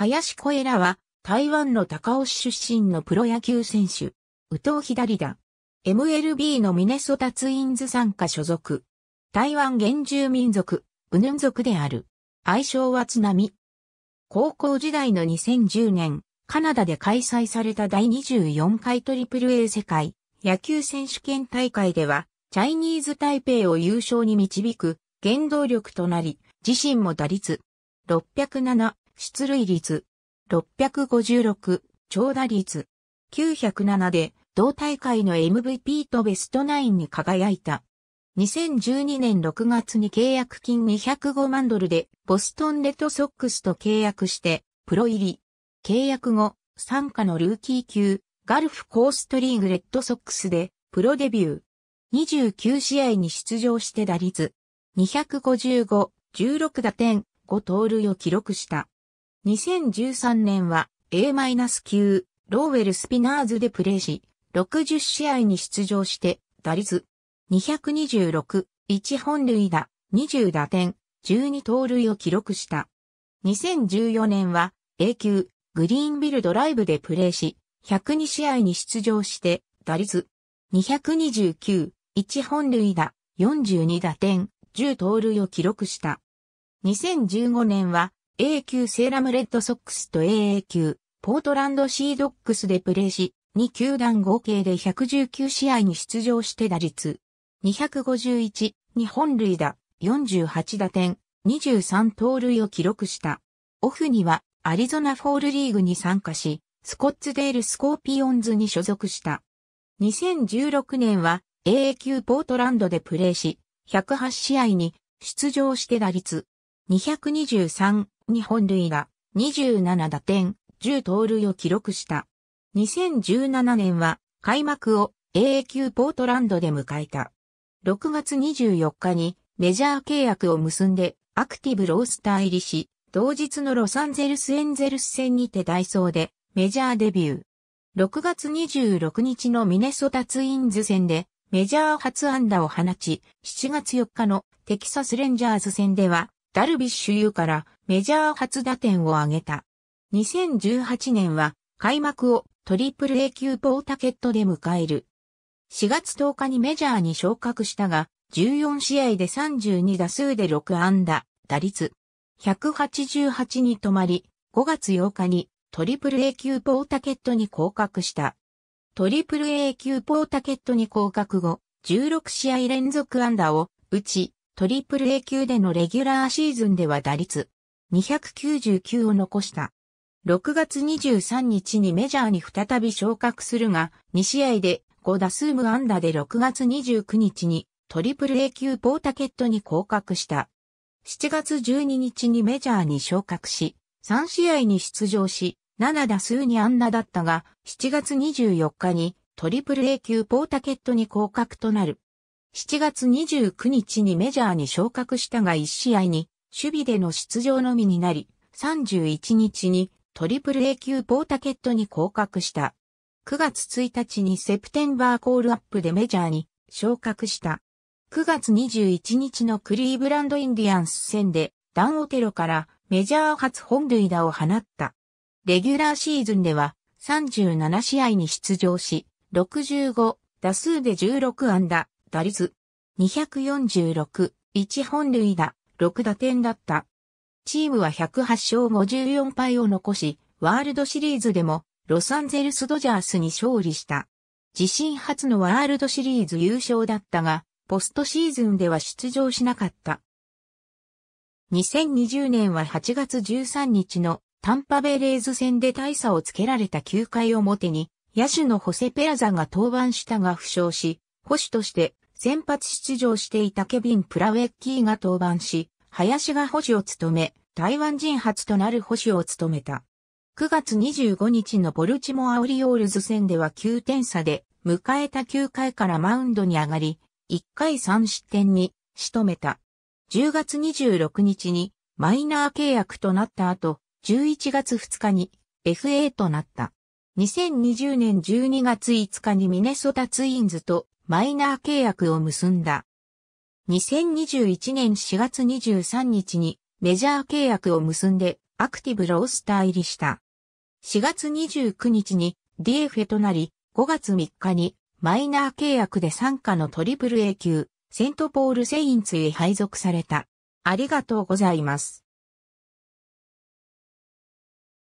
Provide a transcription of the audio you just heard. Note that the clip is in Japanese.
林小枝は、台湾の高尾市出身のプロ野球選手、宇藤左だ。MLB のミネソタツインズ参加所属。台湾原住民族、ウヌン族である。愛称は津波。高校時代の2010年、カナダで開催された第24回プ a a 世界野球選手権大会では、チャイニーズ台北を優勝に導く原動力となり、自身も打率607、出塁率、656、長打率、907で、同大会の MVP とベストナインに輝いた。2012年6月に契約金205万ドルで、ボストンレッドソックスと契約して、プロ入り。契約後、参加のルーキー級、ガルフコーストリーグレッドソックスで、プロデビュー。29試合に出場して打率、255、16打点、5盗塁を記録した。2013年は A-9、ローウェル・スピナーズでプレーし、60試合に出場して、打率226、1本塁打、20打点、12盗塁を記録した。2014年は A 級グリーンビルドライブでプレーし、102試合に出場して、打率229、1本塁打、42打点、10盗塁を記録した。2015年は A 級セーラムレッドソックスと AA 級ポートランドシードックスでプレーし、2球団合計で119試合に出場して打率251、日本塁打、48打点、23盗塁を記録した。オフにはアリゾナフォールリーグに参加し、スコッツデールスコーピオンズに所属した。2016年は AA 級ポートランドでプレーし、108試合に出場して打率223、日本塁打、27打点、10盗塁を記録した。2017年は開幕を AA 級ポートランドで迎えた。6月24日にメジャー契約を結んでアクティブロースター入りし、同日のロサンゼルスエンゼルス戦にてダイソーでメジャーデビュー。6月26日のミネソタツインズ戦でメジャー初安打を放ち、7月4日のテキサスレンジャーズ戦ではダルビッシュ優からメジャー初打点を挙げた。2018年は開幕をトリプル A 級ポータケットで迎える。4月10日にメジャーに昇格したが、14試合で32打数で6安打、打率。188に止まり、5月8日にトリプル A 級ポータケットに降格した。トリプル A 級ポータケットに降格後、16試合連続安打を打ち、トリプル A 級でのレギュラーシーズンでは打率299を残した。6月23日にメジャーに再び昇格するが、2試合で5打数無安打で6月29日にトリプル A 級ポータケットに降格した。7月12日にメジャーに昇格し、3試合に出場し、7打数に安打だったが、7月24日にトリプル A 級ポータケットに降格となる。7月29日にメジャーに昇格したが1試合に守備での出場のみになり、31日にトリプル A 級ポータケットに降格した。9月1日にセプテンバーコールアップでメジャーに昇格した。9月21日のクリーブランドインディアンス戦でダン・オテロからメジャー初本塁打を放った。レギュラーシーズンでは37試合に出場し、65打数で16安打、打率246、1本塁打、6打点だった。チームは108勝54敗を残し、ワールドシリーズでもロサンゼルスドジャースに勝利した。自身初のワールドシリーズ優勝だったが、ポストシーズンでは出場しなかった。2020年は8月13日のタンパベレーズ戦で大差をつけられた9回表に、野手のホセ・ペラザが登板したが負傷し、保守として先発出場していたケビン・プラウェッキーが登板し、林が保守を務め、台湾人初となる保守を務めた。9月25日のボルチモア・オリオールズ戦では9点差で、迎えた9回からマウンドに上がり、1回3失点に仕留めた。10月26日にマイナー契約となった後、11月2日に FA となった。2020年12月5日にミネソタツインズとマイナー契約を結んだ。2021年4月23日にメジャー契約を結んでアクティブロースター入りした。4月29日に DFA となり、5月3日にマイナー契約で参加のトリプル A 級、セントポールセインツへ配属された。ありがとうございます。